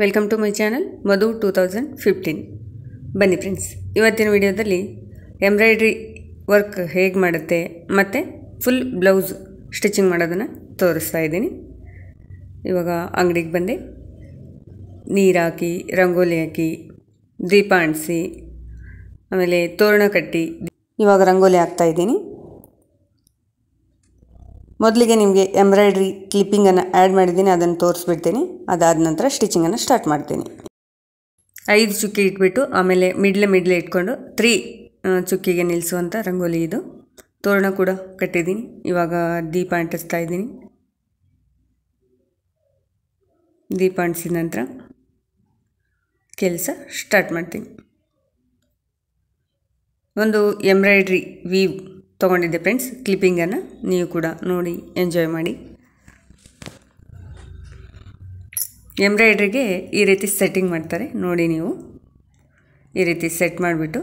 welcome to my channel Madhu two thousand fifteen ಬನ್ನಿ friends ಇವತ್ತಿನ ವಿಡಿಯೋದಲ್ಲಿ ಎಂಬ್ರಾಯ್ಡ್ರಿ ವರ್ಕ್ ಹೇಗೆ ಮಾಡುತ್ತೆ ಮತ್ತು ಫುಲ್ ಬ್ಲೌಸ್ ಸ್ಟಿಚಿಂಗ್ ಮಾಡೋದನ್ನು ತೋರಿಸ್ತಾ ಇದ್ದೀನಿ ಇವಾಗ ಅಂಗಡಿಗೆ ಬಂದೆ ನೀರಾಕಿ ರಂಗೋಲಿ ಹಾಕಿ ದೀಪ ಅಂಟಿಸಿ ಆಮೇಲೆ ತೋರಣ ಕಟ್ಟಿ ಇವಾಗ ರಂಗೋಲಿ ಹಾಕ್ತಾಯಿದ್ದೀನಿ ಮೊದಲಿಗೆ ನಿಮಗೆ ಎಂಬ್ರಾಯ್ಡ್ರಿ ಕ್ಲಿಪ್ಪಿಂಗನ್ನು ಆ್ಯಡ್ ಮಾಡಿದ್ದೀನಿ ಅದನ್ನು ತೋರಿಸ್ಬಿಡ್ತೀನಿ ಅದಾದ ನಂತರ ಸ್ಟಿಚಿಂಗನ್ನು ಸ್ಟಾರ್ಟ್ ಮಾಡ್ತೀನಿ ಐದು ಚುಕ್ಕಿ ಇಟ್ಬಿಟ್ಟು ಆಮೇಲೆ ಮಿಡ್ಲೆ ಮಿಡ್ಲೆ ಇಟ್ಕೊಂಡು ತ್ರೀ ಚುಕ್ಕಿಗೆ ನಿಲ್ಲಿಸುವಂಥ ರಂಗೋಲಿ ಇದು ತೋರಣ ಕೂಡ ಕಟ್ಟಿದ್ದೀನಿ ಇವಾಗ ದೀಪ ಅಂಟಿಸ್ತಾ ಇದ್ದೀನಿ ದೀಪ ಅಂಟಿಸಿದ ನಂತರ ಕೆಲಸ ಸ್ಟಾರ್ಟ್ ಮಾಡ್ತೀನಿ ಒಂದು ಎಂಬ್ರಾಯ್ಡ್ರಿ ವೀವ್ ತೊಗೊಂಡಿದ್ದೆ ಫ್ರೆಂಡ್ಸ್ ಕ್ಲಿಪ್ಪಿಂಗನ್ನು ನೀವು ಕೂಡ ನೋಡಿ ಎಂಜಾಯ್ ಮಾಡಿ ಎಂಬ್ರಾಯ್ಡ್ರಿಗೆ ಈ ರೀತಿ ಸೆಟ್ಟಿಂಗ್ ಮಾಡ್ತಾರೆ ನೋಡಿ ನೀವು ಈ ರೀತಿ ಸೆಟ್ ಮಾಡಿಬಿಟ್ಟು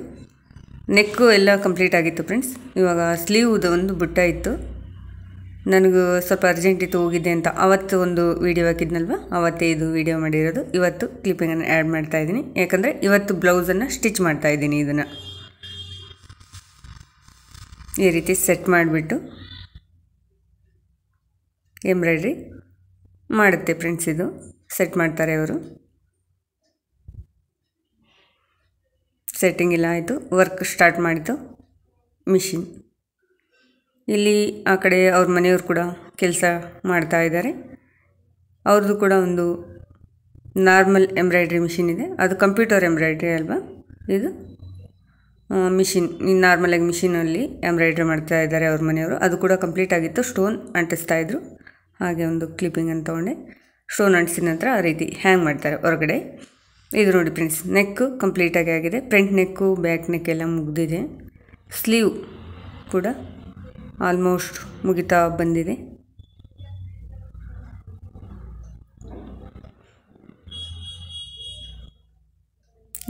ನೆಕ್ಕು ಎಲ್ಲ ಕಂಪ್ಲೀಟ್ ಆಗಿತ್ತು ಫ್ರೆಂಡ್ಸ್ ಇವಾಗ ಸ್ಲೀವ್ದು ಒಂದು ಬುಟ್ಟ ಇತ್ತು ನನಗೂ ಸ್ವಲ್ಪ ಅರ್ಜೆಂಟ್ ಇತ್ತು ಹೋಗಿದ್ದೆ ಅಂತ ಅವತ್ತು ಒಂದು ವೀಡಿಯೋ ಹಾಕಿದ್ನಲ್ವ ಅವತ್ತೇ ಇದು ವೀಡಿಯೋ ಮಾಡಿರೋದು ಇವತ್ತು ಕ್ಲಿಪ್ಪಿಂಗನ್ನು ಆ್ಯಡ್ ಮಾಡ್ತಾಯಿದ್ದೀನಿ ಯಾಕಂದರೆ ಇವತ್ತು ಬ್ಲೌಸನ್ನು ಸ್ಟಿಚ್ ಮಾಡ್ತಾಯಿದ್ದೀನಿ ಇದನ್ನು ಈ ರೀತಿ ಸೆಟ್ ಮಾಡಿಬಿಟ್ಟು ಎಂಬ್ರಾಯ್ಡ್ರಿ ಮಾಡುತ್ತೆ ಫ್ರೆಂಡ್ಸ್ ಇದು ಸೆಟ್ ಮಾಡ್ತಾರೆ ಅವರು ಸೆಟ್ಟಿಂಗ್ ಇಲ್ಲ ಆಯಿತು ವರ್ಕ್ ಸ್ಟಾರ್ಟ್ ಮಾಡಿತು ಮಿಷಿನ್ ಇಲ್ಲಿ ಆ ಕಡೆ ಅವ್ರ ಮನೆಯವರು ಕೂಡ ಕೆಲಸ ಮಾಡ್ತಾ ಇದ್ದಾರೆ ಅವ್ರದ್ದು ಕೂಡ ಒಂದು ನಾರ್ಮಲ್ ಎಂಬ್ರಾಯ್ಡ್ರಿ ಮಿಷಿನ್ ಇದೆ ಅದು ಕಂಪ್ಯೂಟರ್ ಎಂಬ್ರಾಯ್ಡ್ರಿ ಅಲ್ವಾ ಇದು ಮಿಷಿನ್ ನಾರ್ಮಲಾಗಿ ಮಿಷಿನಲ್ಲಿ ಎಂಬ್ರಾಯ್ಡ್ರಿ ಮಾಡ್ತಾ ಇದ್ದಾರೆ ಅವ್ರ ಮನೆಯವರು ಅದು ಕೂಡ ಕಂಪ್ಲೀಟ್ ಆಗಿತ್ತು ಸ್ಟೋನ್ ಅಂಟಿಸ್ತಾ ಇದ್ರು ಹಾಗೆ ಒಂದು ಕ್ಲಿಪ್ಪಿಂಗನ್ನು ತೊಗೊಂಡೆ ಸ್ಟೋನ್ ಅಂಟಿಸಿದ ನಂತರ ಆ ರೀತಿ ಹ್ಯಾಂಗ್ ಮಾಡ್ತಾರೆ ಹೊರಗಡೆ ಇದು ನೋಡಿ ಫ್ರೆಂಡ್ಸ್ ನೆಕ್ಕು ಕಂಪ್ಲೀಟಾಗಿ ಆಗಿದೆ ಫ್ರಂಟ್ ನೆಕ್ಕು ಬ್ಯಾಕ್ ನೆಕ್ ಎಲ್ಲ ಮುಗಿದಿದೆ ಸ್ಲೀವ್ ಕೂಡ ಆಲ್ಮೋಸ್ಟ್ ಮುಗಿತಾ ಬಂದಿದೆ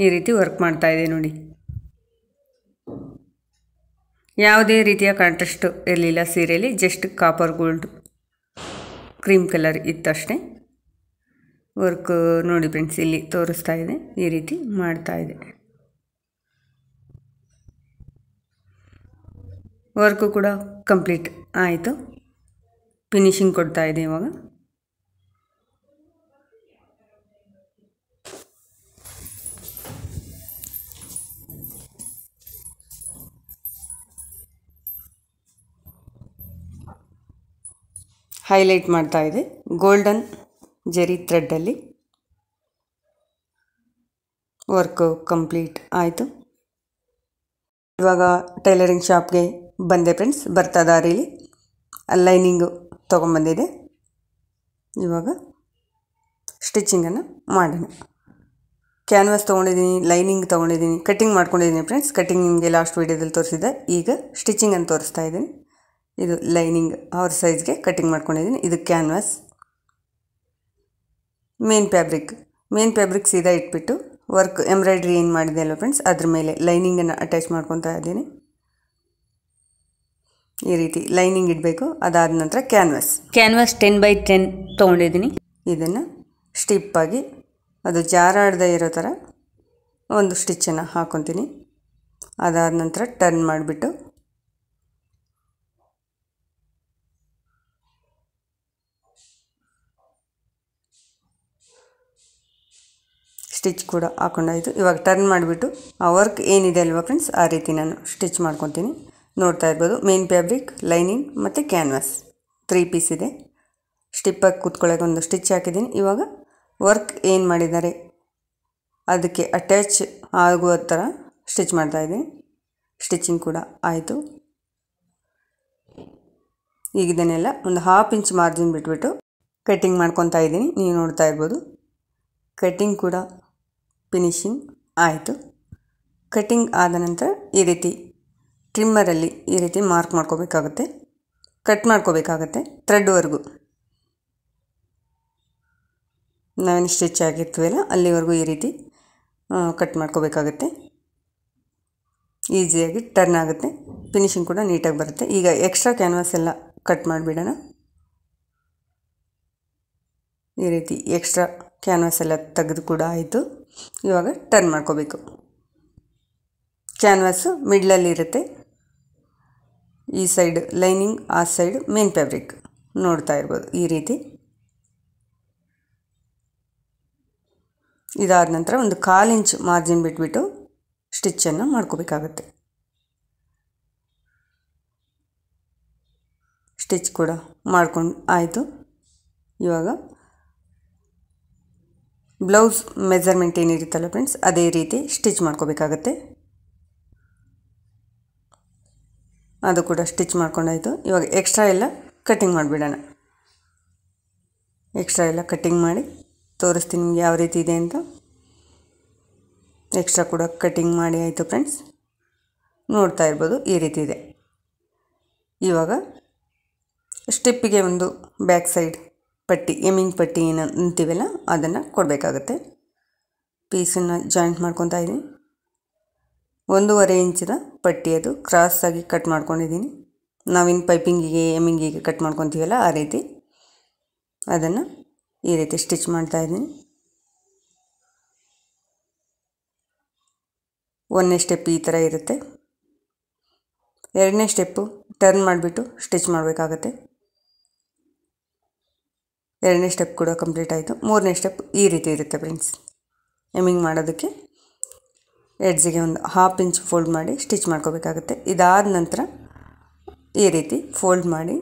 ಈ ರೀತಿ ವರ್ಕ್ ಮಾಡ್ತಾ ಇದೆ ನೋಡಿ ಯಾವುದೇ ರೀತಿಯ ಕಾಂಟ್ರೆಸ್ಟ್ ಇರಲಿಲ್ಲ ಸೀರೆಯಲ್ಲಿ just copper gold cream colour ಇತ್ತಷ್ಟೇ ವರ್ಕ್ ನೋಡಿ ಫ್ರೆಂಡ್ಸ್ ಇಲ್ಲಿ ತೋರಿಸ್ತಾ ಇದೆ ಈ ರೀತಿ ಮಾಡ್ತಾ ಇದೆ ವರ್ಕು ಕೂಡ ಕಂಪ್ಲೀಟ್ ಆಯಿತು ಫಿನಿಷಿಂಗ್ ಕೊಡ್ತಾ ಇದೆ ಇವಾಗ ಹೈಲೈಟ್ ಮಾಡ್ತಾ ಇದೆ ಗೋಲ್ಡನ್ ಜರಿ ಥ್ರೆಡ್ಡಲ್ಲಿ ವರ್ಕು ಕಂಪ್ಲೀಟ್ ಆಯಿತು ಇವಾಗ ಟೈಲರಿಂಗ್ ಶಾಪ್ಗೆ ಬಂದೆ ಫ್ರೆಂಡ್ಸ್ ಬರ್ತಾ ದಾರಿಲಿ ಲೈನಿಂಗು ತೊಗೊಂಬಂದಿದೆ ಇವಾಗ ಸ್ಟಿಚಿಂಗನ್ನು ಮಾಡೋಣ ಕ್ಯಾನ್ವಾಸ್ ತೊಗೊಂಡಿದ್ದೀನಿ ಲೈನಿಂಗ್ ತೊಗೊಂಡಿದ್ದೀನಿ ಕಟ್ಟಿಂಗ್ ಮಾಡ್ಕೊಂಡಿದ್ದೀನಿ ಫ್ರೆಂಡ್ಸ್ ಕಟ್ಟಿಂಗ್ ನಿಮಗೆ ಲಾಸ್ಟ್ ವೀಡಿಯೋದಲ್ಲಿ ತೋರಿಸಿದೆ ಈಗ ಸ್ಟಿಚಿಂಗನ್ನು ತೋರಿಸ್ತಾ ಇದ್ದೀನಿ ಇದು ಲೈನಿಂಗ್ ಅವ್ರ ಸೈಜ್ಗೆ ಕಟ್ಟಿಂಗ್ ಮಾಡ್ಕೊಂಡಿದ್ದೀನಿ ಇದು canvas main fabric main fabric ಸೀದಾ ಇಟ್ಬಿಟ್ಟು ವರ್ಕ್ ಎಂಬ್ರಾಯ್ಡ್ರಿ ಏನು ಮಾಡಿದೆ ಅಲ್ವ ಫ್ರೆಂಡ್ಸ್ ಅದ್ರ ಮೇಲೆ ಲೈನಿಂಗನ್ನು ಅಟ್ಯಾಚ್ ಮಾಡ್ಕೊತಾ ಇದ್ದೀನಿ ಈ ರೀತಿ ಲೈನಿಂಗ್ ಇಡಬೇಕು ಅದಾದ ನಂತರ canvas canvas ten by ten ತೊಗೊಂಡಿದ್ದೀನಿ ಇದನ್ನು ಸ್ಟಿಪ್ಪಾಗಿ ಅದು ಜಾರಾಡದೇ ಇರೋ ಥರ ಒಂದು ಸ್ಟಿಚ್ಚನ್ನು ಹಾಕ್ಕೊತೀನಿ ಅದಾದ ನಂತರ ಟರ್ನ್ ಮಾಡಿಬಿಟ್ಟು ಸ್ಟಿಚ್ ಕೂಡ ಹಾಕೊಂಡಾಯಿತು ಇವಾಗ ಟರ್ನ್ ಮಾಡಿಬಿಟ್ಟು ಆ ವರ್ಕ್ ಏನಿದೆ ಅಲ್ವಾ ಫ್ರೆಂಡ್ಸ್ ಆ ರೀತಿ ನಾನು ಸ್ಟಿಚ್ ಮಾಡ್ಕೊತೀನಿ ನೋಡ್ತಾ ಇರ್ಬೋದು ಮೇನ್ ಫ್ಯಾಬ್ರಿಕ್ ಲೈನಿಂಗ್ ಮತ್ತು ಕ್ಯಾನ್ವಾಸ್ ತ್ರೀ ಪೀಸ್ ಇದೆ ಸ್ಟಿಪ್ಪಾಗಿ ಕೂತ್ಕೊಳ್ಳೋಕೆ ಒಂದು ಸ್ಟಿಚ್ ಹಾಕಿದ್ದೀನಿ ಇವಾಗ ವರ್ಕ್ ಏನು ಮಾಡಿದ್ದಾರೆ ಅದಕ್ಕೆ ಅಟ್ಯಾಚ್ ಆಗುವ ಥರ ಸ್ಟಿಚ್ ಮಾಡ್ತಾಯಿದ್ದೀನಿ ಸ್ಟಿಚಿಂಗ್ ಕೂಡ ಆಯಿತು ಈಗ ಇದನ್ನೆಲ್ಲ ಒಂದು ಹಾಫ್ ಇಂಚ್ ಮಾರ್ಜಿನ್ ಬಿಟ್ಬಿಟ್ಟು ಕಟ್ಟಿಂಗ್ ಮಾಡ್ಕೊತಾ ಇದ್ದೀನಿ ನೀವು ನೋಡ್ತಾ ಇರ್ಬೋದು ಕಟ್ಟಿಂಗ್ ಕೂಡ ಫಿನಿಶಿಂಗ್ ಆಯಿತು ಕಟ್ಟಿಂಗ್ ಆದ ನಂತರ ಈ ರೀತಿ ಟ್ರಿಮ್ಮರಲ್ಲಿ ಈ ರೀತಿ ಮಾರ್ಕ್ ಮಾಡ್ಕೋಬೇಕಾಗುತ್ತೆ ಕಟ್ ಮಾಡ್ಕೋಬೇಕಾಗತ್ತೆ ಥ್ರೆಡ್ವರೆಗೂ ನಾವೇನು ಸ್ಟಿಚ್ ಆಗಿರ್ತೀವಲ್ಲ ಅಲ್ಲಿವರೆಗೂ ಈ ರೀತಿ ಕಟ್ ಮಾಡ್ಕೋಬೇಕಾಗತ್ತೆ ಈಸಿಯಾಗಿ ಟರ್ನ್ ಆಗುತ್ತೆ ಫಿನಿಶಿಂಗ್ ಕೂಡ ನೀಟಾಗಿ ಬರುತ್ತೆ ಈಗ ಎಕ್ಸ್ಟ್ರಾ ಕ್ಯಾನ್ವಾಸ್ ಎಲ್ಲ ಕಟ್ ಮಾಡಿಬಿಡೋಣ ಈ ರೀತಿ ಎಕ್ಸ್ಟ್ರಾ ಕ್ಯಾನ್ವಾಸ್ ಎಲ್ಲ ತೆಗೆದು ಕೂಡ ಆಯಿತು ಇವಾಗ ಟರ್ನ್ ಮಾಡ್ಕೋಬೇಕು ಕ್ಯಾನ್ವಾಸು ಇರುತ್ತೆ ಈ ಸೈಡ್ ಲೈನಿಂಗ್ ಆ ಸೈಡ್ ಮೇನ್ ಫ್ಯಾಬ್ರಿಕ್ ನೋಡ್ತಾ ಇರ್ಬೋದು ಈ ರೀತಿ ಇದಾದ ನಂತರ ಒಂದು ಕಾಲು ಇಂಚ್ ಮಾರ್ಜಿನ್ ಬಿಟ್ಬಿಟ್ಟು ಸ್ಟಿಚ್ಚನ್ನು ಮಾಡ್ಕೋಬೇಕಾಗತ್ತೆ ಸ್ಟಿಚ್ ಕೂಡ ಮಾಡ್ಕೊಂಡು ಆಯಿತು ಇವಾಗ ಬ್ಲೌಸ್ ಮೆಜರ್ಮೆಂಟ್ ಏನಿರುತ್ತಲ್ಲ ಫ್ರೆಂಡ್ಸ್ ಅದೇ ರೀತಿ ಸ್ಟಿಚ್ ಮಾಡ್ಕೋಬೇಕಾಗತ್ತೆ ಅದು ಕೂಡ ಸ್ಟಿಚ್ ಮಾಡ್ಕೊಂಡಾಯಿತು ಇವಾಗ ಎಕ್ಸ್ಟ್ರಾ ಎಲ್ಲ ಕಟ್ಟಿಂಗ್ ಮಾಡಿಬಿಡೋಣ ಎಕ್ಸ್ಟ್ರಾ ಎಲ್ಲ ಕಟ್ಟಿಂಗ್ ಮಾಡಿ ತೋರಿಸ್ತೀನಿ ನಿಮ್ಗೆ ಯಾವ ರೀತಿ ಇದೆ ಅಂತ ಎಕ್ಸ್ಟ್ರಾ ಕೂಡ ಕಟ್ಟಿಂಗ್ ಮಾಡಿ ಆಯಿತು ಫ್ರೆಂಡ್ಸ್ ನೋಡ್ತಾ ಇರ್ಬೋದು ಈ ರೀತಿ ಇದೆ ಇವಾಗ ಸ್ಟಿಪ್ಪಿಗೆ ಒಂದು ಬ್ಯಾಕ್ ಸೈಡ್ ಪಟ್ಟಿ ಎಮಿಂಗ್ ಪಟ್ಟಿ ಏನು ಅಂತೀವಲ್ಲ ಅದನ್ನು ಕೊಡಬೇಕಾಗತ್ತೆ ಪೀಸನ್ನು ಜಾಯಿಂಟ್ ಮಾಡ್ಕೊತಾ ಇದ್ದೀನಿ ಒಂದೂವರೆ ಇಂಚಿನ ಪಟ್ಟಿ ಅದು ಕ್ರಾಸಾಗಿ ಕಟ್ ಮಾಡ್ಕೊಂಡಿದ್ದೀನಿ ನಾವಿನ್ ಪೈಪಿಂಗಿಗೆ ಎಮ್ಮಿಂಗಿಗೆ ಕಟ್ ಮಾಡ್ಕೊತೀವಲ್ಲ ಆ ರೀತಿ ಅದನ್ನು ಈ ರೀತಿ ಸ್ಟಿಚ್ ಮಾಡ್ತಾಯಿದ್ದೀನಿ ಒಂದನೇ ಸ್ಟೆಪ್ ಈ ಥರ ಇರುತ್ತೆ ಎರಡನೇ ಸ್ಟೆಪ್ಪು ಟರ್ನ್ ಮಾಡಿಬಿಟ್ಟು ಸ್ಟಿಚ್ ಮಾಡಬೇಕಾಗತ್ತೆ ಎರಡನೇ ಸ್ಟೆಪ್ ಕೂಡ ಕಂಪ್ಲೀಟ್ ಆಯಿತು ಮೂರನೇ ಸ್ಟೆಪ್ ಈ ರೀತಿ ಇರುತ್ತೆ ಫ್ರೆಂಡ್ಸ್ ಎಮ್ಮಿಂಗ್ ಮಾಡೋದಕ್ಕೆ ಎಡ್ಸಿಗೆ ಒಂದು ಹಾಫ್ ಇಂಚ್ ಫೋಲ್ಡ್ ಮಾಡಿ ಸ್ಟಿಚ್ ಮಾಡ್ಕೋಬೇಕಾಗುತ್ತೆ ಇದಾದ ನಂತರ ಈ ರೀತಿ ಫೋಲ್ಡ್ ಮಾಡಿ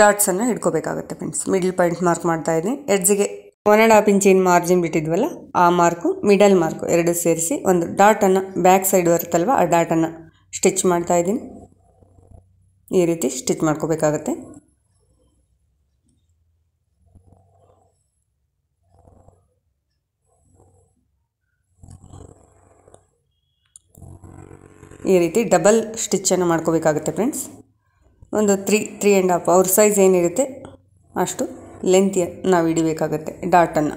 ಡಾಟ್ಸನ್ನು ಹಿಡ್ಕೋಬೇಕಾಗುತ್ತೆ ಫ್ರೆಂಡ್ಸ್ ಮಿಡಲ್ ಪಾಯಿಂಟ್ ಮಾರ್ಕ್ ಮಾಡ್ತಾ ಇದ್ದೀನಿ ಎಡ್ಜಿಗೆ ಒನ್ ಆ್ಯಂಡ್ ಹಾಫ್ ಇಂಚ್ ಏನು ಮಾರ್ಜಿನ್ ಬಿಟ್ಟಿದ್ವಲ್ಲ ಆ ಮಾರ್ಕು ಮಿಡಲ್ ಮಾರ್ಕು ಎರಡು ಸೇರಿಸಿ ಒಂದು ಡಾಟನ್ನು ಬ್ಯಾಕ್ ಸೈಡ್ ಬರುತ್ತಲ್ವ ಆ ಡಾಟನ್ನು ಸ್ಟಿಚ್ ಮಾಡ್ತಾ ಇದ್ದೀನಿ ಈ ರೀತಿ ಸ್ಟಿಚ್ ಮಾಡ್ಕೋಬೇಕಾಗತ್ತೆ ಈ ರೀತಿ ಡಬಲ್ ಸ್ಟಿಚ್ಚನ್ನು ಮಾಡ್ಕೋಬೇಕಾಗುತ್ತೆ ಫ್ರೆಂಡ್ಸ್ ಒಂದು ತ್ರೀ ತ್ರೀ ಆ್ಯಂಡ್ ಹಾಫ್ ಅವ್ರ ಸೈಜ್ ಏನಿರುತ್ತೆ ಅಷ್ಟು ಲೆಂತ್ ನಾವು ಹಿಡಿಬೇಕಾಗುತ್ತೆ ಡಾಟನ್ನು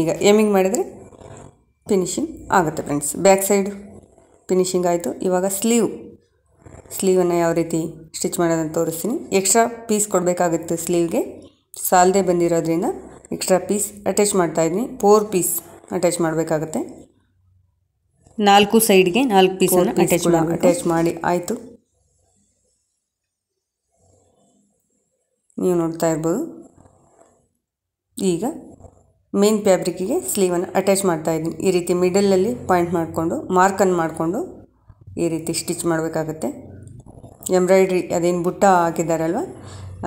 ಈಗ ಎಮಿಂಗ್ ಮಾಡಿದರೆ ಫಿನಿಶಿಂಗ್ ಆಗುತ್ತೆ ಫ್ರೆಂಡ್ಸ್ ಬ್ಯಾಕ್ ಸೈಡು ಫಿನಿಶಿಂಗ್ ಆಯಿತು ಇವಾಗ ಸ್ಲೀವ್ ಸ್ಲೀವನ್ನು ಯಾವ ರೀತಿ ಸ್ಟಿಚ್ ಮಾಡೋದನ್ನು ತೋರಿಸ್ತೀನಿ ಎಕ್ಸ್ಟ್ರಾ ಪೀಸ್ ಕೊಡಬೇಕಾಗುತ್ತೆ ಸ್ಲೀವ್ಗೆ ಸಾಲದೇ ಬಂದಿರೋದ್ರಿಂದ ಎಕ್ಸ್ಟ್ರಾ ಪೀಸ್ ಅಟ್ಯಾಚ್ ಮಾಡ್ತಾಯಿದ್ದೀನಿ ಫೋರ್ ಪೀಸ್ ಅಟ್ಯಾಚ್ ಮಾಡಬೇಕಾಗುತ್ತೆ ನಾಲ್ಕು ಸೈಡ್ಗೆ ನಾಲ್ಕು ಪೀಸನ್ನು ಅಟ್ಯಾಚ್ ಮಾಡಿ ಅಟ್ಯಾಚ್ ಮಾಡಿ ಆಯಿತು ನೀವು ನೋಡ್ತಾ ಇರ್ಬೋದು ಈಗ ಮೇನ್ ಫ್ಯಾಬ್ರಿಕ್ಕಿಗೆ ಸ್ಲೀವನ್ನು ಅಟ್ಯಾಚ್ ಮಾಡ್ತಾ ಇದ್ದೀನಿ ಈ ರೀತಿ ಮಿಡಲಲ್ಲಿ ಪಾಯಿಂಟ್ ಮಾಡಿಕೊಂಡು ಮಾರ್ಕನ್ನು ಮಾಡಿಕೊಂಡು ಈ ರೀತಿ ಸ್ಟಿಚ್ ಮಾಡಬೇಕಾಗುತ್ತೆ ಎಂಬ್ರಾಯ್ಡ್ರಿ ಅದೇನು ಬುಟ್ಟ ಹಾಕಿದಾರಲ್ವ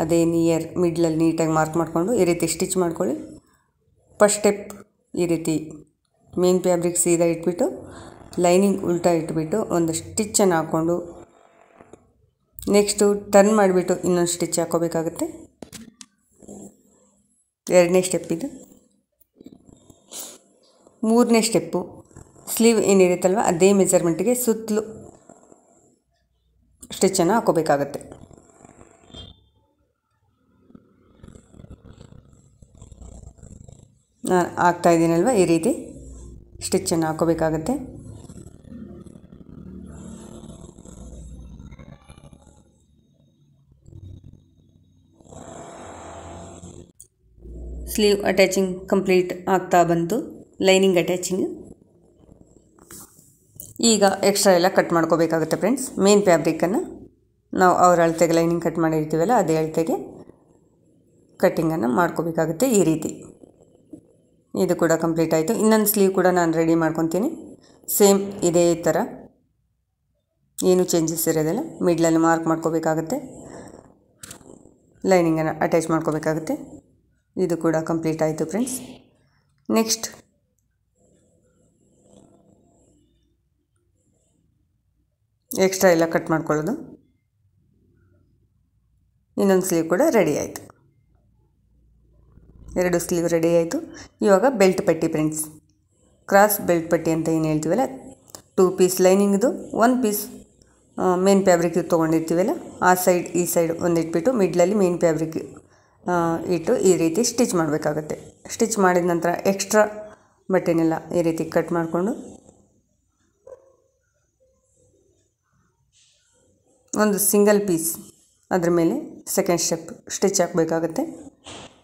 ಅದೇ ನಿಯರ್ ಮಿಡ್ಲಲ್ಲಿ ನೀಟಾಗಿ ಮಾರ್ಕ್ ಮಾಡಿಕೊಂಡು ಈ ರೀತಿ ಸ್ಟಿಚ್ ಮಾಡ್ಕೊಳ್ಳಿ ಫಸ್ಟ್ ಸ್ಟೆಪ್ ಈ ರೀತಿ ಮೇನ್ ಫ್ಯಾಬ್ರಿಕ್ ಸೀದಾ ಇಟ್ಬಿಟ್ಟು ಲೈನಿಂಗ್ ಉಲ್ಟಾ ಇಟ್ಬಿಟ್ಟು ಒಂದು ಸ್ಟಿಚ್ಚನ್ನು ಹಾಕ್ಕೊಂಡು ನೆಕ್ಸ್ಟು ಟರ್ನ್ ಮಾಡಿಬಿಟ್ಟು ಇನ್ನೊಂದು ಸ್ಟಿಚ್ ಹಾಕೋಬೇಕಾಗುತ್ತೆ ಎರಡನೇ ಸ್ಟೆಪ್ ಇದು ಮೂರನೇ ಸ್ಟೆಪ್ಪು ಸ್ಲೀವ್ ಏನಿರುತ್ತಲ್ವ ಅದೇ ಮೆಜರ್ಮೆಂಟ್ಗೆ ಸುತ್ತಲೂ ಸ್ಟಿಚ್ಚನ್ನು ಹಾಕೋಬೇಕಾಗತ್ತೆ ನಾನು ಹಾಕ್ತಾಯಿದ್ದೀನಲ್ವ ಈ ರೀತಿ ಸ್ಟಿಚ್ಚನ್ನು ಹಾಕೋಬೇಕಾಗತ್ತೆ ಸ್ಲೀವ್ ಅಟ್ಯಾಚಿಂಗ್ ಕಂಪ್ಲೀಟ್ ಆಗ್ತಾ ಬಂತು ಲೈನಿಂಗ್ ಅಟ್ಯಾಚಿಂಗ್ ಈಗ ಎಕ್ಸ್ಟ್ರಾ ಎಲ್ಲ ಕಟ್ ಮಾಡ್ಕೋಬೇಕಾಗುತ್ತೆ ಫ್ರೆಂಡ್ಸ್ ಮೇನ್ ಫ್ಯಾಬ್ರಿಕನ್ನು ನಾವು ಅವ್ರ ಅಳತೆಗೆ ಲೈನಿಂಗ್ ಕಟ್ ಮಾಡಿರ್ತೀವಲ್ಲ ಅದೇ ಅಳತೆಗೆ ಕಟ್ಟಿಂಗನ್ನು ಮಾಡ್ಕೋಬೇಕಾಗುತ್ತೆ ಈ ರೀತಿ ಇದು ಕೂಡ ಕಂಪ್ಲೀಟ್ ಆಯಿತು ಇನ್ನೊಂದು ಸ್ಲೀವ್ ಕೂಡ ನಾನು ರೆಡಿ ಮಾಡ್ಕೊತೀನಿ ಸೇಮ್ ಇದೇ ಥರ ಏನು ಚೇಂಜಸ್ ಇರೋದಿಲ್ಲ ಮಿಡ್ಲಲ್ಲಿ ಮಾರ್ಕ್ ಮಾಡ್ಕೋಬೇಕಾಗುತ್ತೆ ಲೈನಿಂಗನ್ನು ಅಟ್ಯಾಚ್ ಮಾಡ್ಕೋಬೇಕಾಗುತ್ತೆ ಇದು ಕೂಡ ಕಂಪ್ಲೀಟ್ ಆಯಿತು ಫ್ರೆಂಡ್ಸ್ ನೆಕ್ಸ್ಟ್ ಎಕ್ಸ್ಟ್ರಾ ಎಲ್ಲ ಕಟ್ ಮಾಡ್ಕೊಳ್ಳೋದು ಇನ್ನೊಂದು ಸ್ಲೀವ್ ಕೂಡ ರೆಡಿ ಆಯಿತು ಎರಡು ಸ್ಲೀವ್ ರೆಡಿ ಆಯಿತು ಇವಾಗ ಬೆಲ್ಟ್ ಪಟ್ಟಿ ಫ್ರೆಂಡ್ಸ್ ಕ್ರಾಸ್ ಬೆಲ್ಟ್ ಪಟ್ಟಿ ಅಂತ ಏನು ಹೇಳ್ತೀವಲ್ಲ ಟೂ ಪೀಸ್ ಲೈನಿಂಗ್ದು ಒನ್ ಪೀಸ್ ಮೇನ್ ಫ್ಯಾಬ್ರಿಕ್ ತೊಗೊಂಡಿರ್ತೀವಲ್ಲ ಆ ಸೈಡ್ ಈ ಸೈಡ್ ಒಂದಿಟ್ಬಿಟ್ಟು ಮಿಡ್ಲಲ್ಲಿ ಮೇನ್ ಫ್ಯಾಬ್ರಿಕ್ ಇಟ್ಟು ಈ ರೀತಿ ಸ್ಟಿಚ್ ಮಾಡಬೇಕಾಗತ್ತೆ ಸ್ಟಿಚ್ ಮಾಡಿದ ನಂತರ ಎಕ್ಸ್ಟ್ರಾ ಬಟ್ಟೆನೆಲ್ಲ ಈ ರೀತಿ ಕಟ್ ಮಾಡಿಕೊಂಡು ಒಂದು ಸಿಂಗಲ್ ಪೀಸ್ ಅದ್ರ ಮೇಲೆ ಸೆಕೆಂಡ್ ಸ್ಟೆಪ್ ಸ್ಟಿಚ್ ಹಾಕಬೇಕಾಗತ್ತೆ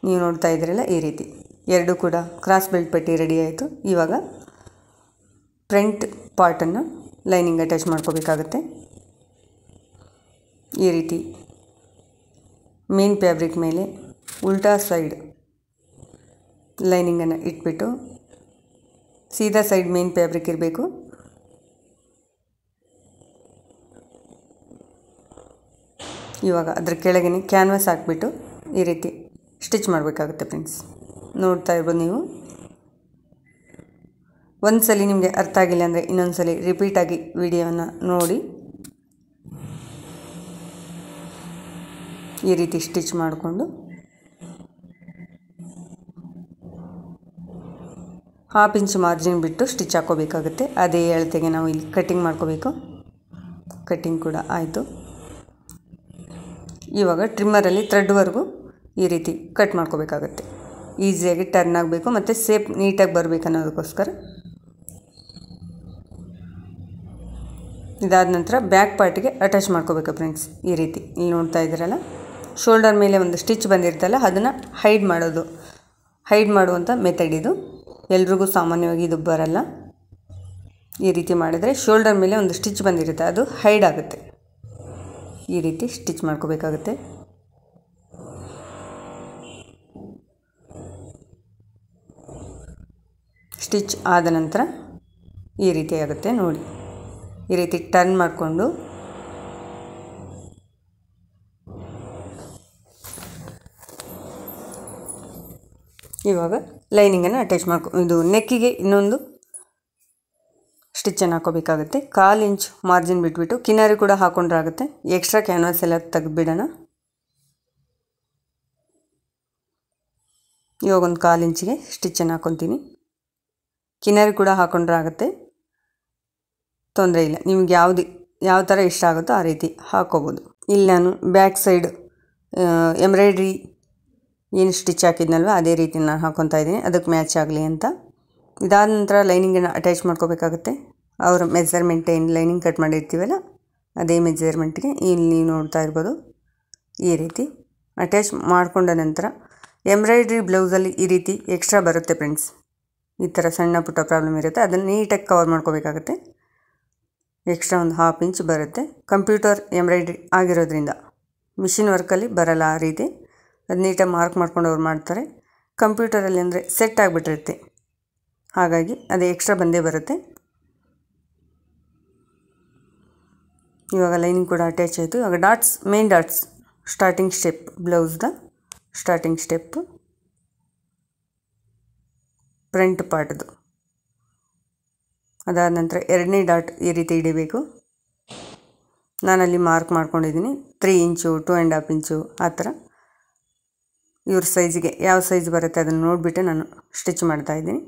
ನೀವು ನೋಡ್ತಾ ಇದ್ರಲ್ಲ ಈ ರೀತಿ ಎರಡು ಕೂಡ ಕ್ರಾಸ್ ಬೆಲ್ಟ್ ಪಟ್ಟಿ ರೆಡಿ ಆಯಿತು ಇವಾಗ ಫ್ರಂಟ್ ಪಾರ್ಟನ್ನು ಲೈನಿಂಗ್ ಅಟ್ಯಾಚ್ ಮಾಡ್ಕೋಬೇಕಾಗತ್ತೆ ಈ ರೀತಿ ಮೇನ್ ಫ್ಯಾಬ್ರಿಕ್ ಮೇಲೆ ಉಲ್ಟಾ ಸೈಡ್ ಲೈನಿಂಗನ್ನು ಇಟ್ಬಿಟ್ಟು ಸೀದಾ ಸೈಡ್ ಮೇನ್ ಫ್ಯಾಬ್ರಿಕ್ ಇರಬೇಕು ಇವಾಗ ಅದ್ರ ಕೆಳಗೇನೆ ಕ್ಯಾನ್ವಾಸ್ ಹಾಕ್ಬಿಟ್ಟು ಈ ರೀತಿ ಸ್ಟಿಚ್ ಮಾಡಬೇಕಾಗುತ್ತೆ ಫ್ರೆಂಡ್ಸ್ ನೋಡ್ತಾ ಇರ್ಬೋದು ನೀವು ಒಂದು ಸಲ ನಿಮಗೆ ಅರ್ಥ ಆಗಿಲ್ಲ ಅಂದರೆ ಇನ್ನೊಂದು ಸಲ ರಿಪೀಟಾಗಿ ವಿಡಿಯೋನ ನೋಡಿ ಈ ರೀತಿ ಸ್ಟಿಚ್ ಮಾಡಿಕೊಂಡು ಹಾಫ್ ಇಂಚ್ ಮಾರ್ಜಿನ್ ಬಿಟ್ಟು ಸ್ಟಿಚ್ ಹಾಕೋಬೇಕಾಗುತ್ತೆ ಅದೇ ಎಳತೆಗೆ ನಾವು ಇಲ್ಲಿ ಕಟ್ಟಿಂಗ್ ಮಾಡ್ಕೋಬೇಕು ಕಟ್ಟಿಂಗ್ ಕೂಡ ಆಯಿತು ಇವಾಗ ಟ್ರಿಮ್ಮರಲ್ಲಿ ಥ್ರೆಡ್ವರೆಗೂ ಈ ರೀತಿ ಕಟ್ ಮಾಡ್ಕೋಬೇಕಾಗುತ್ತೆ ಈಸಿಯಾಗಿ ಟರ್ನ್ ಆಗಬೇಕು ಮತ್ತು ಸೇಫ್ ನೀಟಾಗಿ ಬರಬೇಕು ಅನ್ನೋದಕ್ಕೋಸ್ಕರ ಇದಾದ ನಂತರ ಬ್ಯಾಕ್ ಪಾರ್ಟಿಗೆ ಅಟ್ಯಾಚ್ ಮಾಡ್ಕೋಬೇಕು ಫ್ರೆಂಡ್ಸ್ ಈ ರೀತಿ ಇಲ್ಲಿ ನೋಡ್ತಾ ಇದ್ದೀರಲ್ಲ ಶೋಲ್ಡರ್ ಮೇಲೆ ಒಂದು ಸ್ಟಿಚ್ ಬಂದಿರ್ತಲ್ಲ ಅದನ್ನು ಹೈಡ್ ಮಾಡೋದು ಹೈಡ್ ಮಾಡುವಂಥ ಮೆಥಡ್ ಇದು ಎಲ್ರಿಗೂ ಸಾಮಾನ್ಯವಾಗಿ ಇದು ಬರಲ್ಲ ಈ ರೀತಿ ಮಾಡಿದರೆ ಶೋಲ್ಡರ್ ಮೇಲೆ ಒಂದು ಸ್ಟಿಚ್ ಬಂದಿರುತ್ತೆ ಅದು ಹೈಡ್ ಆಗುತ್ತೆ ಈ ರೀತಿ ಸ್ಟಿಚ್ ಮಾಡ್ಕೋಬೇಕಾಗುತ್ತೆ ಸ್ಟಿಚ್ ಆದ ನಂತರ ಈ ರೀತಿ ಆಗುತ್ತೆ ನೋಡಿ ಈ ರೀತಿ ಟರ್ನ್ ಮಾಡಿಕೊಂಡು ಇವಾಗ ಲೈನಿಂಗನ್ನು ಅಟ್ಯಾಚ್ ಮಾಡ್ಕೊ ಇದು ನೆಕ್ಕಿಗೆ ಇನ್ನೊಂದು ಸ್ಟಿಚ್ಚನ್ನು ಹಾಕೋಬೇಕಾಗುತ್ತೆ ಕಾಲು ಇಂಚ್ ಮಾರ್ಜಿನ್ ಬಿಟ್ಬಿಟ್ಟು ಕಿನಾರಿ ಕೂಡ ಹಾಕೊಂಡ್ರೆ ಆಗುತ್ತೆ ಎಕ್ಸ್ಟ್ರಾ ಕ್ಯಾನ್ವಾಸ್ ಎಲ್ಲ ತೆಗ್ದುಬಿಡೋಣ ಇವಾಗ ಒಂದು ಕಾಲು ಇಂಚಿಗೆ ಸ್ಟಿಚ್ಚನ್ನು ಹಾಕೊತೀನಿ ಕಿನಾರಿ ಕೂಡ ಹಾಕೊಂಡ್ರೆ ಆಗುತ್ತೆ ತೊಂದರೆ ಇಲ್ಲ ನಿಮ್ಗೆ ಯಾವುದು ಯಾವ ಥರ ಇಷ್ಟ ಆಗುತ್ತೋ ಆ ರೀತಿ ಹಾಕೋಬೋದು ಇಲ್ಲಿ ನಾನು ಬ್ಯಾಕ್ ಸೈಡ್ ಎಂಬ್ರಾಯ್ಡ್ರಿ ಏನು ಸ್ಟಿಚ್ ಹಾಕಿದ್ನಲ್ವ ಅದೇ ರೀತಿ ನಾನು ಹಾಕೊತಾ ಇದ್ದೀನಿ ಅದಕ್ಕೆ ಮ್ಯಾಚ್ ಆಗಲಿ ಅಂತ ಇದಾದ ನಂತರ ಲೈನಿಂಗನ್ನು ಅಟ್ಯಾಚ್ ಮಾಡ್ಕೋಬೇಕಾಗುತ್ತೆ ಅವ್ರ ಮೆಜರ್ಮೆಂಟ್ ಏನು ಲೈನಿಂಗ್ ಕಟ್ ಮಾಡಿರ್ತೀವಲ್ಲ ಅದೇ ಮೆಜರ್ಮೆಂಟ್ಗೆ ಇಲ್ಲಿ ನೀವು ನೋಡ್ತಾ ಇರ್ಬೋದು ಈ ರೀತಿ ಅಟ್ಯಾಚ್ ಮಾಡಿಕೊಂಡ ನಂತರ ಎಂಬ್ರಾಯ್ಡ್ರಿ ಬ್ಲೌಸಲ್ಲಿ ಈ ರೀತಿ ಎಕ್ಸ್ಟ್ರಾ ಬರುತ್ತೆ ಫ್ರೆಂಡ್ಸ್ ಈ ಥರ ಸಣ್ಣ ಪುಟ್ಟ ಪ್ರಾಬ್ಲಮ್ ಇರುತ್ತೆ ಅದನ್ನು ನೀಟಾಗಿ ಕವರ್ ಮಾಡ್ಕೋಬೇಕಾಗುತ್ತೆ ಎಕ್ಸ್ಟ್ರಾ ಒಂದು ಹಾಫ್ ಇಂಚ್ ಬರುತ್ತೆ ಕಂಪ್ಯೂಟರ್ ಎಂಬ್ರಾಯ್ಡ್ರಿ ಆಗಿರೋದ್ರಿಂದ ಮಿಷಿನ್ ವರ್ಕಲ್ಲಿ ಬರಲ್ಲ ಆ ರೀತಿ ಅದು ನೀಟಾಗಿ ಮಾರ್ಕ್ ಮಾಡ್ಕೊಂಡು ಅವ್ರು ಮಾಡ್ತಾರೆ ಕಂಪ್ಯೂಟರಲ್ಲಿ ಅಂದರೆ ಸೆಟ್ ಆಗಿಬಿಟ್ಟಿರುತ್ತೆ ಹಾಗಾಗಿ ಅದು ಎಕ್ಸ್ಟ್ರಾ ಬಂದೇ ಬರುತ್ತೆ ಇವಾಗ ಲೈನಿಂಗ್ ಕೂಡ ಅಟ್ಯಾಚ್ ಆಯಿತು ಇವಾಗ darts main darts starting step ಬ್ಲೌಸ್ದ ಸ್ಟಾರ್ಟಿಂಗ್ ಸ್ಟೆಪ್ ಫ್ರಂಟ್ ಪಾರ್ಟ್ದು ಅದಾದ ನಂತರ ಎರಡನೇ ಡಾಟ್ ಈ ರೀತಿ ಹಿಡಿಬೇಕು ನಾನಲ್ಲಿ ಮಾರ್ಕ್ ಮಾಡ್ಕೊಂಡಿದ್ದೀನಿ three inch two and half inch ಆ ಥರ ಇವ್ರ ಸೈಜ್ಗೆ ಯಾವ ಸೈಜ್ ಬರುತ್ತೆ ಅದನ್ನು ನೋಡಿಬಿಟ್ಟು ನಾನು ಸ್ಟಿಚ್ ಮಾಡ್ತಾಯಿದ್ದೀನಿ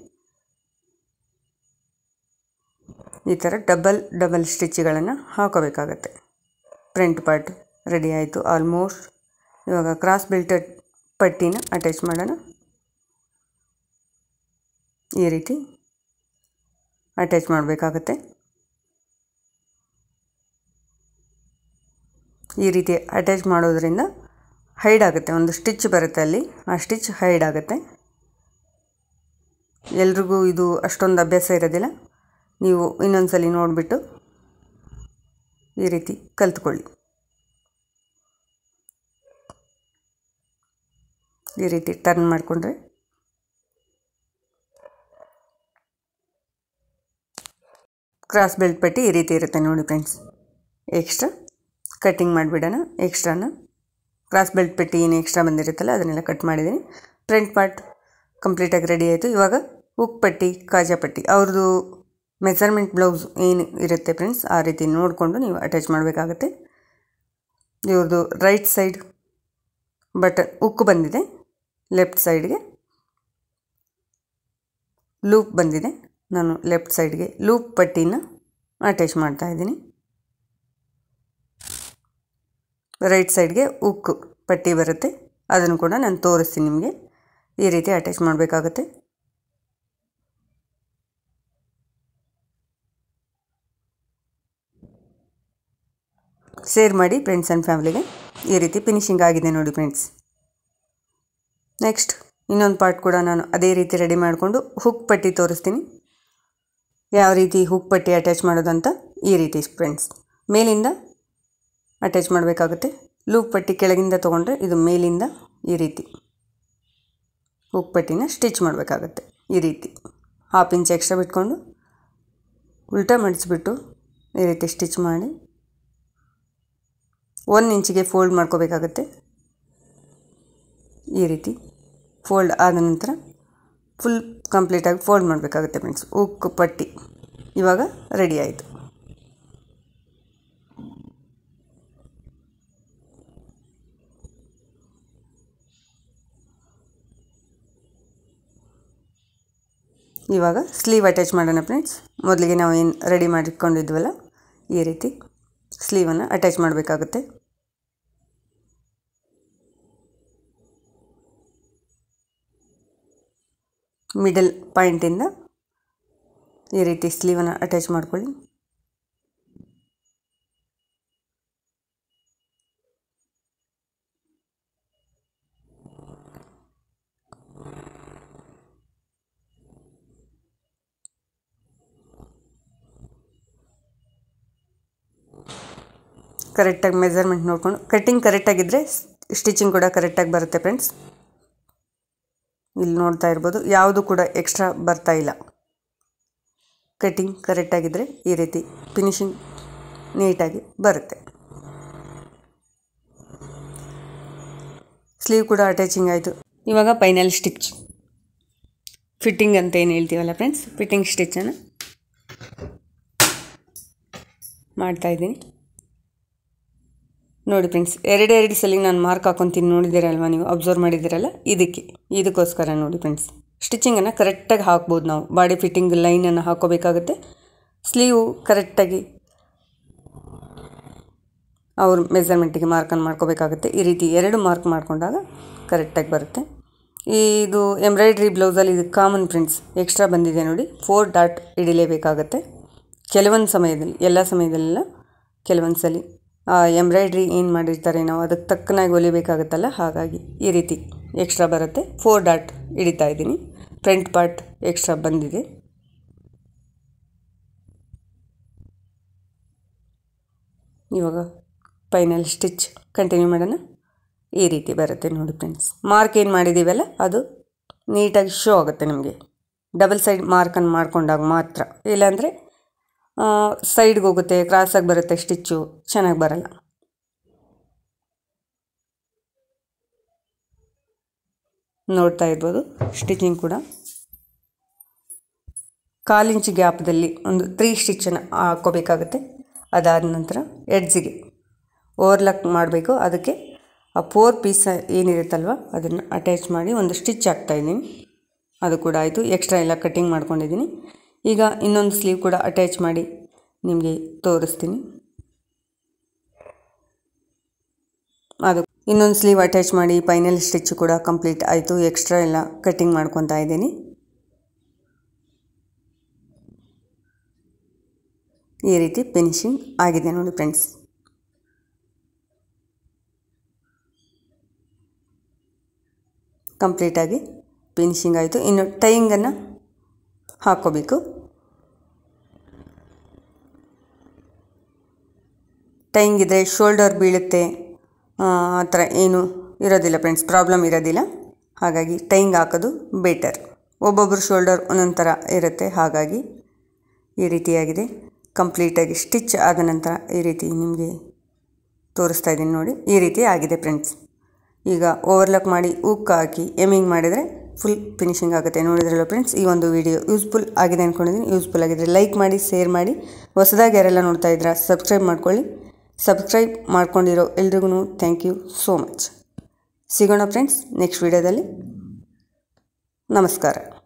ಈ ಥರ ಡಬಲ್ ಡಬಲ್ ಸ್ಟಿಚ್ಗಳನ್ನು ಹಾಕೋಬೇಕಾಗತ್ತೆ ಫ್ರಂಟ್ ಪಾರ್ಟ್ ರೆಡಿ ಆಯಿತು ಆಲ್ಮೋಸ್ಟ್ ಇವಾಗ ಕ್ರಾಸ್ ಬಿಲ್ಟ್ ಪಟ್ಟಿನ ಅಟ್ಯಾಚ್ ಮಾಡೋಣ ಈ ರೀತಿ ಅಟ್ಯಾಚ್ ಮಾಡಬೇಕಾಗತ್ತೆ ಈ ರೀತಿ ಅಟ್ಯಾಚ್ ಮಾಡೋದ್ರಿಂದ ಹೈಡ್ ಆಗುತ್ತೆ ಒಂದು ಸ್ಟಿಚ್ ಬರುತ್ತೆ ಅಲ್ಲಿ ಆ ಸ್ಟಿಚ್ ಹೈಡ್ ಆಗುತ್ತೆ ಎಲ್ರಿಗೂ ಇದು ಅಷ್ಟೊಂದು ಅಭ್ಯಾಸ ಇರೋದಿಲ್ಲ ನೀವು ಇನ್ನೊಂದು ಸಲ ನೋಡಿಬಿಟ್ಟು ಈ ರೀತಿ ಕಲ್ತ್ಕೊಳ್ಳಿ ಈ ರೀತಿ ಟರ್ನ್ ಮಾಡಿಕೊಂಡ್ರೆ ಕ್ರಾಸ್ ಬೆಲ್ಟ್ ಪಟ್ಟಿ ಈ ರೀತಿ ಇರುತ್ತೆ ನೋಡಿ ಫ್ರೆಂಡ್ಸ್ ಎಕ್ಸ್ಟ್ರಾ ಕಟ್ಟಿಂಗ್ ಮಾಡಿಬಿಡೋಣ ಎಕ್ಸ್ಟ್ರಾನ ಕ್ರಾಸ್ ಬೆಲ್ಟ್ ಪೆಟ್ಟಿ ಏನು ಎಕ್ಸ್ಟ್ರಾ ಬಂದಿರುತ್ತಲ್ಲ ಅದನ್ನೆಲ್ಲ ಕಟ್ ಮಾಡಿದ್ದೀನಿ ಫ್ರಂಟ್ ಪಾರ್ಟ್ ಕಂಪ್ಲೀಟಾಗಿ ರೆಡಿ ಆಯಿತು ಇವಾಗ ಉಕ್ ಪಟ್ಟಿ ಕಾಜಾ ಪಟ್ಟಿ ಅವ್ರದ್ದು ಮೆಸರ್ಮೆಂಟ್ ಬ್ಲೌಸ್ ಏನು ಇರುತ್ತೆ ಫ್ರೆಂಡ್ಸ್ ಆ ರೀತಿ ನೋಡಿಕೊಂಡು ನೀವು ಅಟ್ಯಾಚ್ ಮಾಡಬೇಕಾಗತ್ತೆ ಇವ್ರದ್ದು ರೈಟ್ ಸೈಡ್ ಬಟನ್ ಉಕ್ ಬಂದಿದೆ ಲೆಫ್ಟ್ ಸೈಡ್ಗೆ ಲೂಪ್ ಬಂದಿದೆ ನಾನು ಲೆಫ್ಟ್ ಸೈಡ್ಗೆ ಲೂಪ್ ಪಟ್ಟಿನ ಅಟ್ಯಾಚ್ ಮಾಡ್ತಾಯಿದ್ದೀನಿ ರೈಟ್ ಸೈಡ್ಗೆ ಉಕ್ಕು ಪಟ್ಟಿ ಬರುತ್ತೆ ಅದನ್ನು ಕೂಡ ನಾನು ತೋರಿಸ್ತೀನಿ ನಿಮಗೆ ಈ ರೀತಿ ಅಟ್ಯಾಚ್ ಮಾಡಬೇಕಾಗುತ್ತೆ ಸೇರ್ ಮಾಡಿ ಫ್ರೆಂಡ್ಸ್ ಆ್ಯಂಡ್ ಫ್ಯಾಮಿಲಿಗೆ ಈ ರೀತಿ ಫಿನಿಶಿಂಗ್ ಆಗಿದೆ ನೋಡಿ ಫ್ರೆಂಡ್ಸ್ ನೆಕ್ಸ್ಟ್ ಇನ್ನೊಂದು ಪಾರ್ಟ್ ಕೂಡ ನಾನು ಅದೇ ರೀತಿ ರೆಡಿ ಮಾಡಿಕೊಂಡು ಹುಕ್ ಪಟ್ಟಿ ತೋರಿಸ್ತೀನಿ ಯಾವ ರೀತಿ ಹುಕ್ ಪಟ್ಟಿ ಅಟ್ಯಾಚ್ ಮಾಡೋದಂತ ಈ ರೀತಿ ಫ್ರೆಂಡ್ಸ್ ಮೇಲಿಂದ ಅಟ್ಯಾಚ್ ಮಾಡಬೇಕಾಗುತ್ತೆ ಲೂಪ್ ಪಟ್ಟಿ ಕೆಳಗಿಂದ ತೊಗೊಂಡ್ರೆ ಇದು ಮೇಲಿಂದ ಈ ರೀತಿ ಹೂಕ್ ಪಟ್ಟಿನ ಸ್ಟಿಚ್ ಮಾಡಬೇಕಾಗುತ್ತೆ ಈ ರೀತಿ ಹಾಫ್ ಇಂಚ್ ಎಕ್ಸ್ಟ್ರಾ ಬಿಟ್ಕೊಂಡು ಉಲ್ಟಾ ಮಡಿಸ್ಬಿಟ್ಟು ಈ ರೀತಿ ಸ್ಟಿಚ್ ಮಾಡಿ ಒಂದು ಇಂಚಿಗೆ ಫೋಲ್ಡ್ ಮಾಡ್ಕೋಬೇಕಾಗುತ್ತೆ ಈ ರೀತಿ ಫೋಲ್ಡ್ ಆದ ನಂತರ ಫುಲ್ ಕಂಪ್ಲೀಟಾಗಿ ಫೋಲ್ಡ್ ಮಾಡಬೇಕಾಗುತ್ತೆ ಫ್ರೆಂಡ್ಸ್ ಉಕ್ಕು ಪಟ್ಟಿ ಇವಾಗ ರೆಡಿ ಆಯಿತು ಇವಾಗ ಸ್ಲೀವ್ ಅಟ್ಯಾಚ್ ಮಾಡೋಣ ಫ್ರೆಂಡ್ಸ್ ಮೊದಲಿಗೆ ನಾವು ಏನು ರೆಡಿ ಮಾಡಿಕೊಂಡಿದ್ವಲ್ಲ ಈ ರೀತಿ ಸ್ಲೀವನ್ನು ಅಟ್ಯಾಚ್ ಮಾಡಬೇಕಾಗುತ್ತೆ ಮಿಡಲ್ ಪಾಯಿಂಟಿಂದ ಈ ರೀತಿ ಸ್ಲೀವನ್ನು ಅಟ್ಯಾಚ್ ಮಾಡ್ಕೊಳ್ಳಿ ಕರೆಕ್ಟಾಗಿ ಮೆಜರ್ಮೆಂಟ್ ನೋಡಿಕೊಂಡು ಕಟ್ಟಿಂಗ್ ಕರೆಕ್ಟಾಗಿದ್ದರೆ ಸ್ಟಿಚಿಂಗ್ ಕೂಡ ಕರೆಕ್ಟಾಗಿ ಬರುತ್ತೆ ಫ್ರೆಂಡ್ಸ್ ಇಲ್ಲಿ ನೋಡ್ತಾ ಇರ್ಬೋದು ಯಾವುದು ಕೂಡ ಎಕ್ಸ್ಟ್ರಾ ಬರ್ತಾ ಇಲ್ಲ ಕಟ್ಟಿಂಗ್ ಕರೆಕ್ಟಾಗಿದ್ದರೆ ಈ ರೀತಿ ಫಿನಿಷಿಂಗ್ ನೀಟಾಗಿ ಬರುತ್ತೆ ಸ್ಲೀವ್ ಕೂಡ ಅಟ್ಯಾಚಿಂಗ್ ಆಯಿತು ಇವಾಗ ಫೈನಲ್ ಸ್ಟಿಚ್ ಫಿಟ್ಟಿಂಗ್ ಅಂತ ಏನು ಹೇಳ್ತೀವಲ್ಲ ಫ್ರೆಂಡ್ಸ್ ಫಿಟ್ಟಿಂಗ್ ಸ್ಟಿಚ್ಚನ್ನು ಮಾಡ್ತಾಯಿದ್ದೀನಿ ನೋಡಿ ಫ್ರೆಂಡ್ಸ್ ಎರಡೆರಡು ಸಲಿಗೆ ನಾನು ಮಾರ್ಕ್ ಹಾಕೊತೀನಿ ನೋಡಿದ್ದೀರಲ್ವ ನೀವು ಅಬ್ಸರ್ವ್ ಮಾಡಿದ್ದೀರಲ್ಲ ಇದಕ್ಕೆ ಇದಕ್ಕೋಸ್ಕರ ನೋಡಿ ಫ್ರೆಂಡ್ಸ್ ಸ್ಟಿಚಿಂಗನ್ನು ಕರೆಕ್ಟಾಗಿ ಹಾಕ್ಬೋದು ನಾವು ಬಾಡಿ ಫಿಟ್ಟಿಂಗ್ ಲೈನನ್ನು ಹಾಕೋಬೇಕಾಗುತ್ತೆ ಸ್ಲೀವ್ ಕರೆಕ್ಟಾಗಿ ಅವ್ರ ಮೆಸರ್ಮೆಂಟಿಗೆ ಮಾರ್ಕನ್ನು ಮಾಡ್ಕೋಬೇಕಾಗುತ್ತೆ ಈ ರೀತಿ ಎರಡು ಮಾರ್ಕ್ ಮಾಡಿಕೊಂಡಾಗ ಕರೆಕ್ಟಾಗಿ ಬರುತ್ತೆ ಇದು ಎಂಬ್ರಾಯ್ಡ್ರಿ ಬ್ಲೌಸಲ್ಲಿ ಇದು ಕಾಮನ್ ಪ್ರಿಂಟ್ಸ್ ಎಕ್ಸ್ಟ್ರಾ ಬಂದಿದೆ ನೋಡಿ ಫೋರ್ ಡಾಟ್ ಹಿಡಿಲೇಬೇಕಾಗತ್ತೆ ಕೆಲವೊಂದು ಸಮಯದಲ್ಲಿ ಎಲ್ಲ ಸಮಯದಲ್ಲೆಲ್ಲ ಕೆಲವೊಂದು ಸಲ ಎಂಬ್ರಾಯ್ಡ್ರಿ ಏನು ಮಾಡಿರ್ತಾರೆ ನಾವು ಅದಕ್ಕೆ ತಕ್ಕನಾಗಿ ಹೊಲಿಬೇಕಾಗುತ್ತಲ್ಲ ಹಾಗಾಗಿ ಈ ರೀತಿ ಎಕ್ಸ್ಟ್ರಾ ಬರುತ್ತೆ ಫೋರ್ ಡಾಟ್ ಹಿಡಿತಾ ಇದ್ದೀನಿ ಫ್ರಂಟ್ ಪಾರ್ಟ್ ಎಕ್ಸ್ಟ್ರಾ ಬಂದಿದೆ ಇವಾಗ ಫೈನಲ್ ಸ್ಟಿಚ್ ಕಂಟಿನ್ಯೂ ಮಾಡೋಣ ಈ ರೀತಿ ಬರುತ್ತೆ ನೋಡಿ ಫ್ರೆಂಡ್ಸ್ ಮಾರ್ಕ್ ಏನು ಮಾಡಿದ್ದೀವಲ್ಲ ಅದು ನೀಟಾಗಿ ಶೋ ಆಗುತ್ತೆ ನಮಗೆ ಡಬಲ್ ಸೈಡ್ ಮಾರ್ಕನ್ನು ಮಾಡ್ಕೊಂಡಾಗ ಮಾತ್ರ ಇಲ್ಲಾಂದರೆ ಸೈಡ್ಗೆ ಹೋಗುತ್ತೆ ಕ್ರಾಸಾಗಿ ಬರುತ್ತೆ ಸ್ಟಿಚ್ಚು ಚೆನ್ನಾಗಿ ಬರಲ್ಲ ನೋಡ್ತಾ ಇರ್ಬೋದು ಸ್ಟಿಚಿಂಗ್ ಕೂಡ ಕಾಲಿಂಚ್ ಗ್ಯಾಪ್ದಲ್ಲಿ ಒಂದು ತ್ರೀ ಸ್ಟಿಚ್ಚನ್ನು ಹಾಕ್ಕೋಬೇಕಾಗುತ್ತೆ ಅದಾದ ನಂತರ ಎಡ್ಜಿಗೆ ಓವರ್ಲಾಕ್ ಮಾಡಬೇಕು ಅದಕ್ಕೆ ಆ ಫೋರ್ ಪೀಸ್ ಏನಿರುತ್ತಲ್ವ ಅದನ್ನು ಅಟ್ಯಾಚ್ ಮಾಡಿ ಒಂದು ಸ್ಟಿಚ್ ಹಾಕ್ತಾಯಿದ್ದೀನಿ ಅದು ಕೂಡ ಆಯಿತು ಎಕ್ಸ್ಟ್ರಾ ಎಲ್ಲ ಕಟ್ಟಿಂಗ್ ಮಾಡ್ಕೊಂಡಿದ್ದೀನಿ ಈಗ ಇನ್ನೊಂದು ಸ್ಲೀವ್ ಕೂಡ ಅಟ್ಯಾಚ್ ಮಾಡಿ ನಿಮಗೆ ತೋರಿಸ್ತೀನಿ ಅದು ಇನ್ನೊಂದು ಸ್ಲೀವ್ ಅಟ್ಯಾಚ್ ಮಾಡಿ ಫೈನಲ್ ಸ್ಟಿಚ್ ಕೂಡ ಕಂಪ್ಲೀಟ್ ಆಯಿತು ಎಕ್ಸ್ಟ್ರಾ ಎಲ್ಲ ಕಟ್ಟಿಂಗ್ ಮಾಡ್ಕೊತಾ ಇದ್ದೀನಿ ಈ ರೀತಿ ಫಿನಿಶಿಂಗ್ ಆಗಿದೆ ನೋಡಿ ಫ್ರೆಂಡ್ಸ್ ಕಂಪ್ಲೀಟಾಗಿ ಫಿನಿಶಿಂಗ್ ಆಯಿತು ಇನ್ನು ಟೈಯಿಂಗನ್ನು ಹಾಕ್ಕೋಬೇಕು ಟೈಂಗಿದ್ರೆ ಶೋಲ್ಡರ್ ಬೀಳುತ್ತೆ ಆ ಥರ ಏನು ಇರೋದಿಲ್ಲ ಫ್ರೆಂಡ್ಸ್ ಪ್ರಾಬ್ಲಮ್ ಇರೋದಿಲ್ಲ ಹಾಗಾಗಿ ಟೈಂಗ್ ಹಾಕೋದು ಬೆಟರ್ ಒಬ್ಬೊಬ್ಬರು ಶೋಲ್ಡರ್ ಒಂದೊಂದು ಥರ ಇರುತ್ತೆ ಹಾಗಾಗಿ ಈ ರೀತಿಯಾಗಿದೆ ಕಂಪ್ಲೀಟಾಗಿ ಸ್ಟಿಚ್ ಆದ ನಂತರ ಈ ರೀತಿ ನಿಮಗೆ ತೋರಿಸ್ತಾ ಇದ್ದೀನಿ ನೋಡಿ ಈ ರೀತಿ ಆಗಿದೆ ಫ್ರೆಂಡ್ಸ್ ಈಗ ಓವರ್ಲಾಕ್ ಮಾಡಿ ಉಕ್ ಹಾಕಿ ಎಮ್ಮಿಂಗ್ ಮಾಡಿದರೆ ಫುಲ್ ಫಿನಿಶಿಂಗ್ ಆಗುತ್ತೆ ನೋಡಿದ್ರಲ್ಲ ಫ್ರೆಂಡ್ಸ್ ಈ ಒಂದು ವಿಡಿಯೋ ಯೂಸ್ಫುಲ್ ಆಗಿದೆ ಅಂದ್ಕೊಂಡಿದ್ದೀನಿ ಯೂಸ್ಫುಲ್ ಆಗಿದೆ ಲೈಕ್ ಮಾಡಿ ಶೇರ್ ಮಾಡಿ ಹೊಸದಾಗಿ ಯಾರೆಲ್ಲ ನೋಡ್ತಾ ಇದ್ರ ಸಬ್ಸ್ಕ್ರೈಬ್ ಮಾಡ್ಕೊಳ್ಳಿ ಸಬ್ಸ್ಕ್ರೈಬ್ ಮಾಡ್ಕೊಂಡಿರೋ ಎಲ್ರಿಗೂ ಥ್ಯಾಂಕ್ ಯು ಸೋ ಮಚ್ ಸಿಗೋಣ ಫ್ರೆಂಡ್ಸ್ ನೆಕ್ಸ್ಟ್ ವಿಡಿಯೋದಲ್ಲಿ ನಮಸ್ಕಾರ